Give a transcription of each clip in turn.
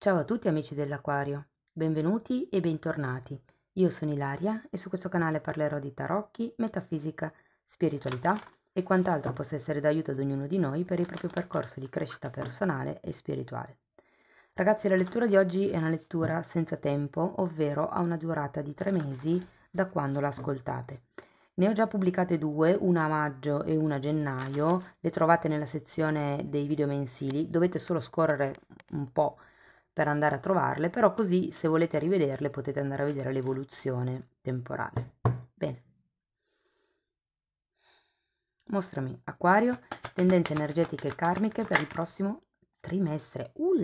Ciao a tutti amici dell'Aquario, benvenuti e bentornati. Io sono Ilaria e su questo canale parlerò di tarocchi, metafisica, spiritualità e quant'altro possa essere d'aiuto ad ognuno di noi per il proprio percorso di crescita personale e spirituale. Ragazzi, la lettura di oggi è una lettura senza tempo, ovvero ha una durata di tre mesi da quando l'ascoltate. Ne ho già pubblicate due, una a maggio e una a gennaio, le trovate nella sezione dei video mensili, dovete solo scorrere un po' per andare a trovarle, però così se volete rivederle potete andare a vedere l'evoluzione temporale. Bene. Mostrami acquario, tendenze energetiche e karmiche per il prossimo trimestre. Uh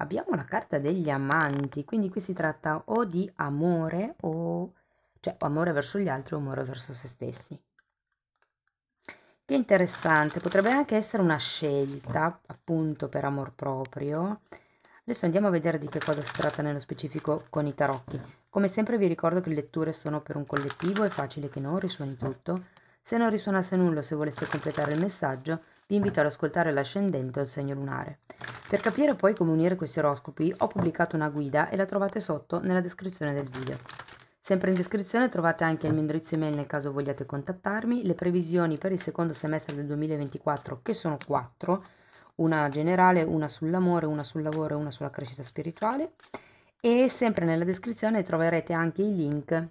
Abbiamo la carta degli amanti, quindi qui si tratta o di amore o cioè amore verso gli altri o amore verso se stessi che interessante potrebbe anche essere una scelta appunto per amor proprio adesso andiamo a vedere di che cosa si tratta nello specifico con i tarocchi come sempre vi ricordo che le letture sono per un collettivo è facile che non risuoni tutto se non risuonasse nulla se voleste completare il messaggio vi invito ad ascoltare l'ascendente o il segno lunare. Per capire poi come unire questi oroscopi ho pubblicato una guida e la trovate sotto nella descrizione del video. Sempre in descrizione trovate anche il eh. mio indirizzo email nel caso vogliate contattarmi, le previsioni per il secondo semestre del 2024 che sono quattro, una generale, una sull'amore, una sul lavoro e una sulla crescita spirituale e sempre nella descrizione troverete anche i link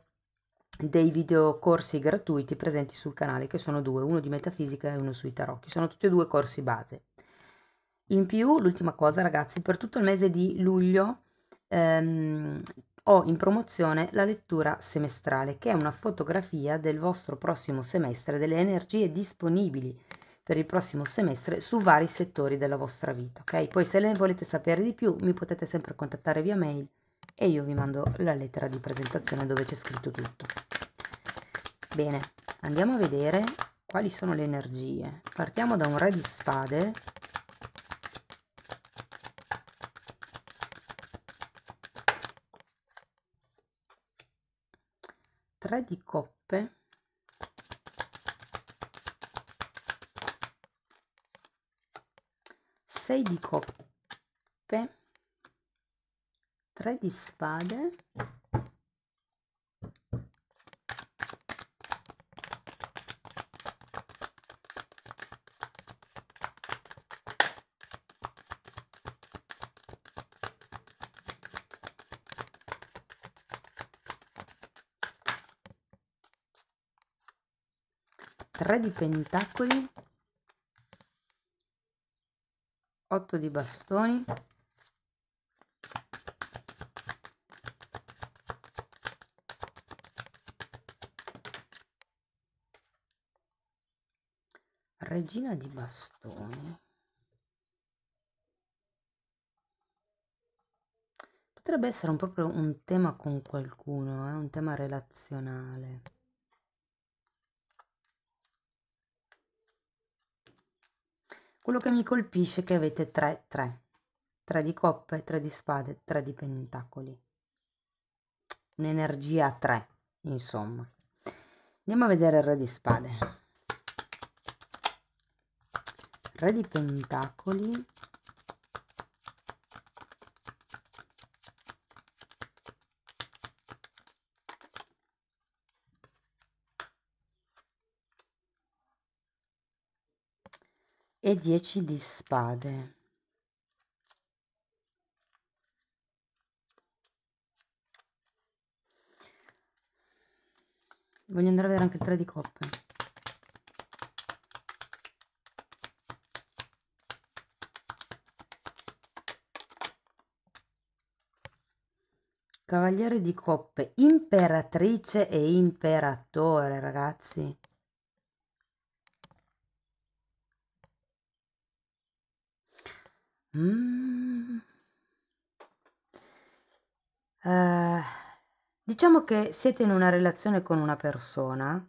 dei video corsi gratuiti presenti sul canale che sono due, uno di metafisica e uno sui tarocchi, sono tutti e due corsi base. In più, l'ultima cosa ragazzi, per tutto il mese di luglio ehm, ho in promozione la lettura semestrale, che è una fotografia del vostro prossimo semestre, delle energie disponibili per il prossimo semestre su vari settori della vostra vita. Ok? Poi se ne volete sapere di più mi potete sempre contattare via mail e io vi mando la lettera di presentazione dove c'è scritto tutto. Bene, andiamo a vedere quali sono le energie. Partiamo da un re di spade 3 di coppe sei di coppe 3 di spade 3 di pentacoli 8 di bastoni 3 di bastoni potrebbe essere un, proprio un tema con qualcuno eh? un tema relazionale Quello che mi colpisce è che avete 3, 3, 3 di coppe, 3 di spade, 3 di pentacoli. Un'energia 3, insomma. Andiamo a vedere il re di spade. Re di pentacoli e 10 di spade. Voglio andare a vedere anche il 3 di coppe. Cavaliere di coppe, imperatrice e imperatore, ragazzi. Mm. Eh, diciamo che siete in una relazione con una persona,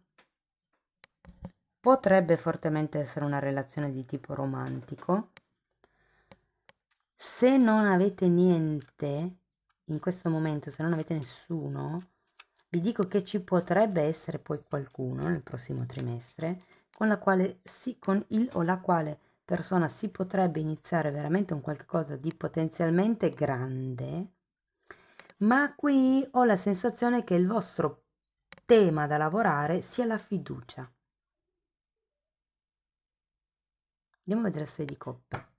potrebbe fortemente essere una relazione di tipo romantico. Se non avete niente in questo momento, se non avete nessuno, vi dico che ci potrebbe essere poi qualcuno nel prossimo trimestre con, la quale si, con il o la quale persona si potrebbe iniziare veramente un qualcosa di potenzialmente grande, ma qui ho la sensazione che il vostro tema da lavorare sia la fiducia. Andiamo a vedere sei di coppe.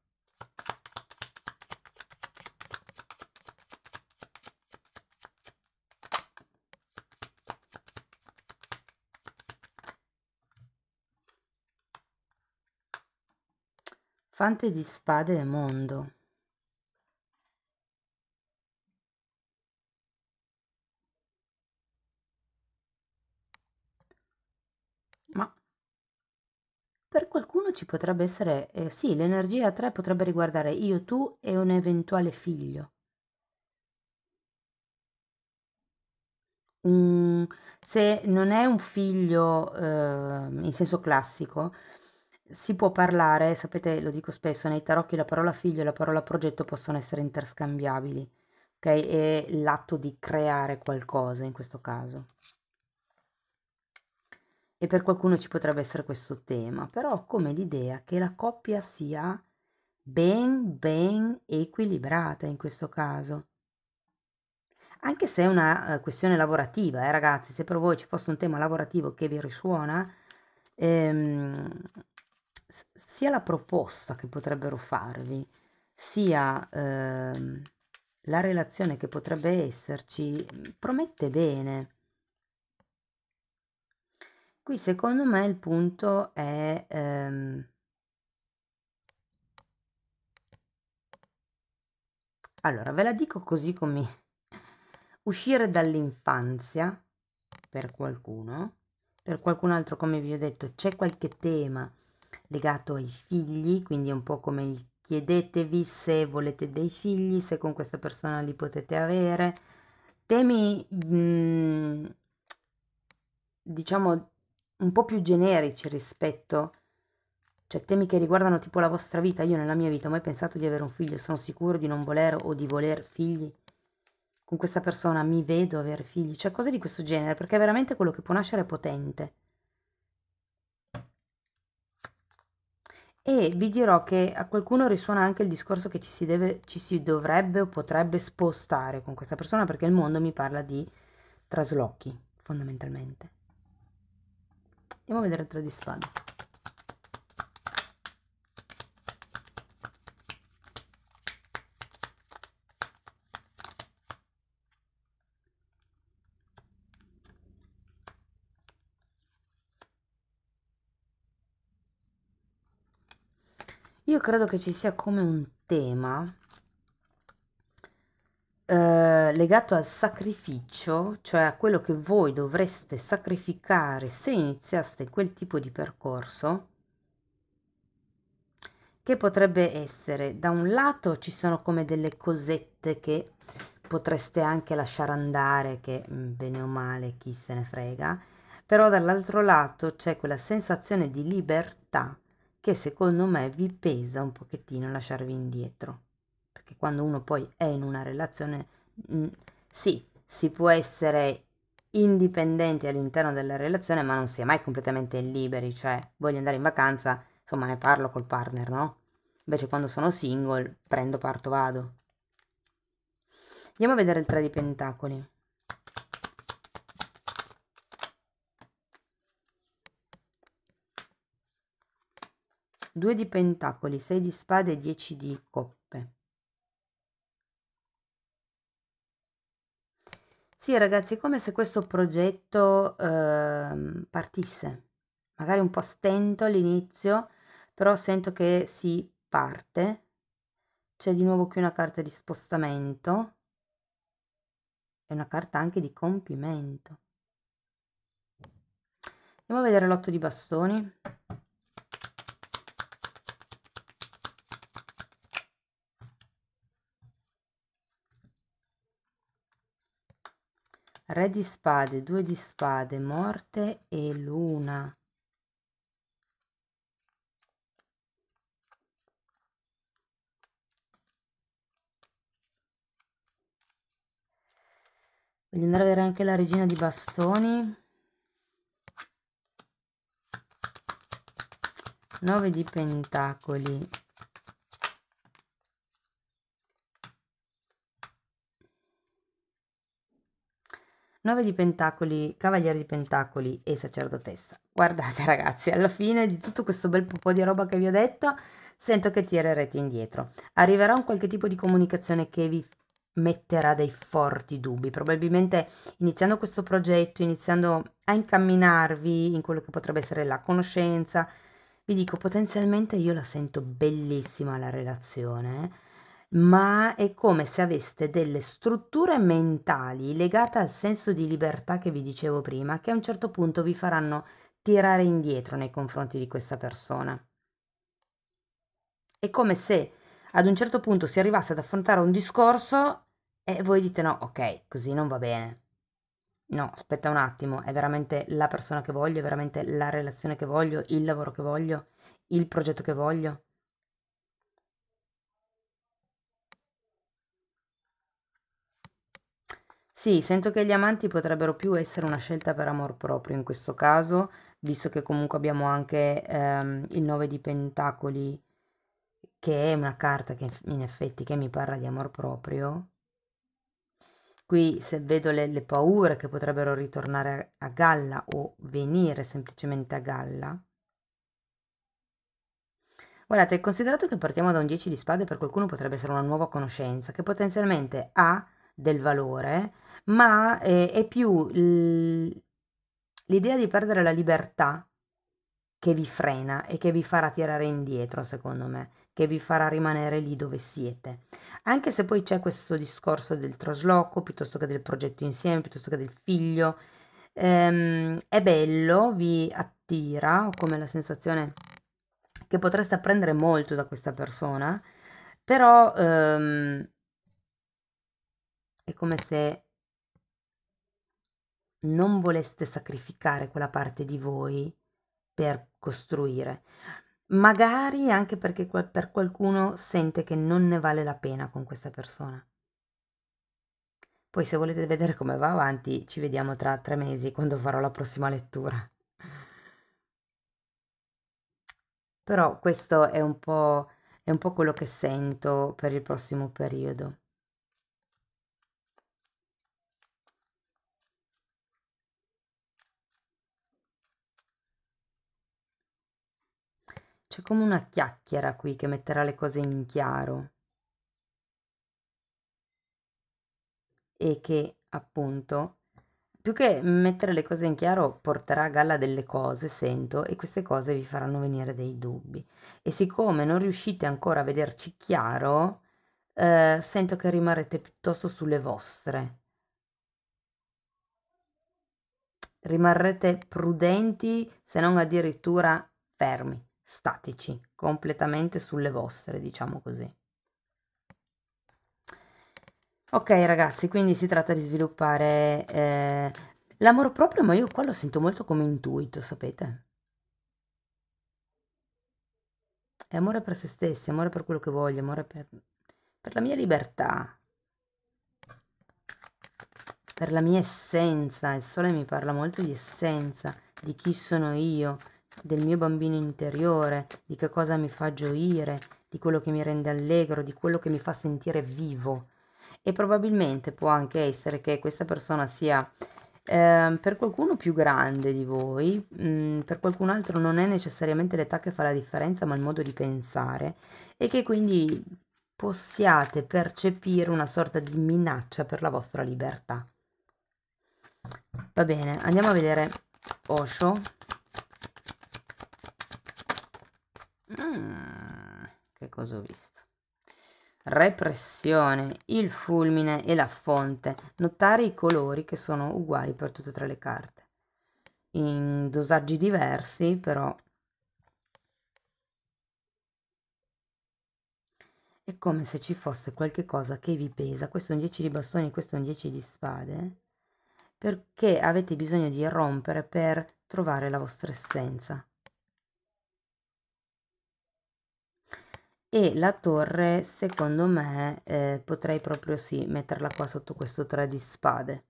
Fante di Spade e Mondo Ma per qualcuno ci potrebbe essere, eh, sì, l'energia 3 potrebbe riguardare io, tu e un eventuale figlio. Um, se non è un figlio eh, in senso classico, si può parlare, sapete, lo dico spesso, nei tarocchi la parola figlio e la parola progetto possono essere interscambiabili, ok? È l'atto di creare qualcosa in questo caso. E per qualcuno ci potrebbe essere questo tema, però come l'idea che la coppia sia ben, ben equilibrata in questo caso. Anche se è una eh, questione lavorativa, eh, ragazzi, se per voi ci fosse un tema lavorativo che vi risuona, ehm, sia la proposta che potrebbero farvi, sia eh, la relazione che potrebbe esserci, promette bene. Qui secondo me il punto è... Ehm, Allora, ve la dico così come uscire dall'infanzia per qualcuno, per qualcun altro, come vi ho detto, c'è qualche tema legato ai figli, quindi è un po' come il chiedetevi se volete dei figli, se con questa persona li potete avere. Temi, mh, mm, diciamo, un po' più generici rispetto, cioè temi che riguardano tipo la vostra vita. Io nella mia vita ho mai pensato di avere un figlio, sono sicuro di non voler o di voler figli. Con questa persona mi vedo avere figli, cioè cose di questo genere, perché veramente quello che può nascere è potente. E vi dirò che a qualcuno risuona anche il discorso che ci si, deve, ci si dovrebbe o potrebbe spostare con questa persona perché il mondo mi parla di traslochi, fondamentalmente. Andiamo a vedere il tre di spada. Io credo che ci sia come un tema eh, legato al sacrificio, cioè a quello che voi dovreste sacrificare se iniziaste quel tipo di percorso, che potrebbe essere, da un lato ci sono come delle cosette che potreste anche lasciare andare, che mm, bene o male chi se ne frega, però dall'altro lato c'è quella sensazione di libertà che secondo me vi pesa un pochettino lasciarvi indietro. Perché quando uno poi è in una relazione, mh, mm, sì, si può essere indipendenti all'interno della relazione, ma non si è mai completamente liberi, cioè voglio andare in vacanza, insomma ne parlo col partner, no? Invece quando sono single, prendo, parto, vado. Andiamo a vedere il 3 di pentacoli. 2 di pentacoli, 6 di spade e 10 di coppe. Sì ragazzi, è come se questo progetto eh, partisse, magari un po' stento all'inizio, però sento che si parte. C'è di nuovo qui una carta di spostamento e una carta anche di compimento. Andiamo a vedere l'otto di bastoni. Tre di spade, due di spade, morte e luna. Voglio andare a vedere anche la regina di bastoni. 9 di pentacoli 9 di Pentacoli, Cavaliere di Pentacoli e Sacerdotessa. Guardate ragazzi, alla fine di tutto questo bel po' di roba che vi ho detto, sento che tirerete indietro. Arriverà un qualche tipo di comunicazione che vi metterà dei forti dubbi. Probabilmente iniziando questo progetto, iniziando a incamminarvi in quello che potrebbe essere la conoscenza, vi dico potenzialmente io la sento bellissima la relazione. Eh? ma è come se aveste delle strutture mentali legate al senso di libertà che vi dicevo prima, che a un certo punto vi faranno tirare indietro nei confronti di questa persona. È come se ad un certo punto si arrivasse ad affrontare un discorso e voi dite no, ok, così non va bene. No, aspetta un attimo, è veramente la persona che voglio, è veramente la relazione che voglio, il lavoro che voglio, il progetto che voglio. Sì, sento che gli amanti potrebbero più essere una scelta per amor proprio in questo caso, visto che comunque abbiamo anche ehm, il 9 di Pentacoli, che è una carta che in effetti che mi parla di amor proprio. Qui se vedo le, le paure che potrebbero ritornare a, a galla o venire semplicemente a galla. Guardate, considerato che partiamo da un 10 di spade, per qualcuno potrebbe essere una nuova conoscenza che potenzialmente ha del valore, ma eh, è più l'idea di perdere la libertà che vi frena e che vi farà tirare indietro, secondo me, che vi farà rimanere lì dove siete. Anche se poi c'è questo discorso del trasloco, piuttosto che del progetto insieme, piuttosto che del figlio, ehm, è bello, vi attira, ho come la sensazione che potreste apprendere molto da questa persona, però ehm, è come se non voleste sacrificare quella parte di voi per costruire, magari anche perché per qualcuno sente che non ne vale la pena con questa persona. Poi se volete vedere come va avanti ci vediamo tra tre mesi quando farò la prossima lettura. Però questo è un po', è un po quello che sento per il prossimo periodo. C'è come una chiacchiera qui che metterà le cose in chiaro e che appunto più che mettere le cose in chiaro porterà a galla delle cose, sento, e queste cose vi faranno venire dei dubbi. E siccome non riuscite ancora a vederci chiaro, eh, sento che rimarrete piuttosto sulle vostre. Rimarrete prudenti, se non addirittura fermi statici, completamente sulle vostre, diciamo così. Ok ragazzi, quindi si tratta di sviluppare eh, l'amore proprio, ma io qua lo sento molto come intuito, sapete? È amore per se stessi, amore per quello che voglio, amore per, per la mia libertà, per la mia essenza. Il sole mi parla molto di essenza, di chi sono io, del mio bambino interiore, di che cosa mi fa gioire, di quello che mi rende allegro, di quello che mi fa sentire vivo. E probabilmente può anche essere che questa persona sia eh, per qualcuno più grande di voi, mh, mm, per qualcun altro non è necessariamente l'età che fa la differenza, ma il modo di pensare e che quindi possiate percepire una sorta di minaccia per la vostra libertà. Va bene, andiamo a vedere Osho cosa ho visto. Repressione, il fulmine e la fonte. Notare i colori che sono uguali per tutte e tre le carte. In dosaggi diversi, però È come se ci fosse qualche cosa che vi pesa, questo è un 10 di bastoni, questo è un 10 di spade, perché avete bisogno di rompere per trovare la vostra essenza. e la torre secondo me eh, potrei proprio sì metterla qua sotto questo 3 di spade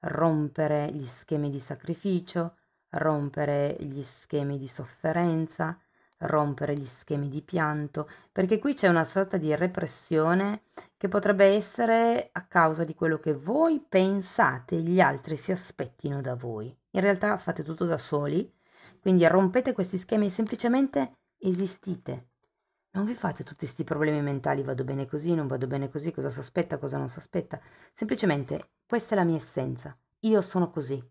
rompere gli schemi di sacrificio rompere gli schemi di sofferenza rompere gli schemi di pianto perché qui c'è una sorta di repressione che potrebbe essere a causa di quello che voi pensate gli altri si aspettino da voi in realtà fate tutto da soli quindi rompete questi schemi semplicemente esistite non vi fate tutti questi problemi mentali, vado bene così, non vado bene così, cosa si aspetta, cosa non si aspetta. Semplicemente questa è la mia essenza. Io sono così.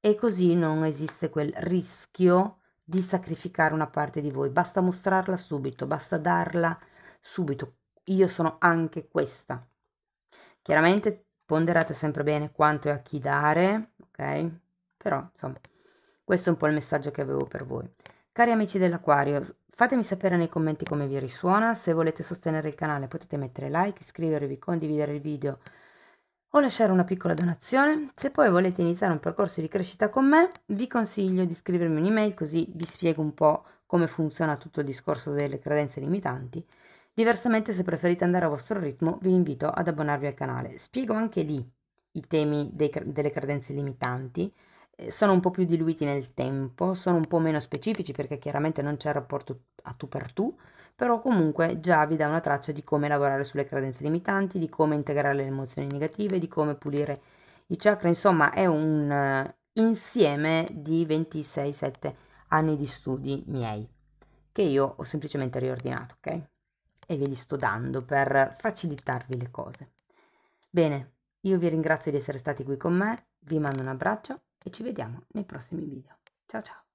E così non esiste quel rischio di sacrificare una parte di voi. Basta mostrarla subito, basta darla subito. Io sono anche questa. Chiaramente ponderate sempre bene quanto e a chi dare, ok? Però, insomma, questo è un po' il messaggio che avevo per voi. Cari amici dell'Aquario, fatemi sapere nei commenti come vi risuona, se volete sostenere il canale potete mettere like, iscrivervi, condividere il video o lasciare una piccola donazione. Se poi volete iniziare un percorso di crescita con me, vi consiglio di scrivermi un'email così vi spiego un po' come funziona tutto il discorso delle credenze limitanti. Diversamente, se preferite andare a vostro ritmo, vi invito ad abbonarvi al canale. Spiego anche lì i temi dei, delle credenze limitanti, eh, sono un po' più diluiti nel tempo, sono un po' meno specifici perché chiaramente non c'è rapporto a tu per tu, però comunque già vi dà una traccia di come lavorare sulle credenze limitanti, di come integrare le emozioni negative, di come pulire i chakra, insomma è un eh, insieme di 26-7 anni di studi miei che io ho semplicemente riordinato, ok? E ve li sto dando per facilitarvi le cose. Bene, io vi ringrazio di essere stati qui con me, vi mando un abbraccio e ci vediamo nei prossimi video. Ciao ciao!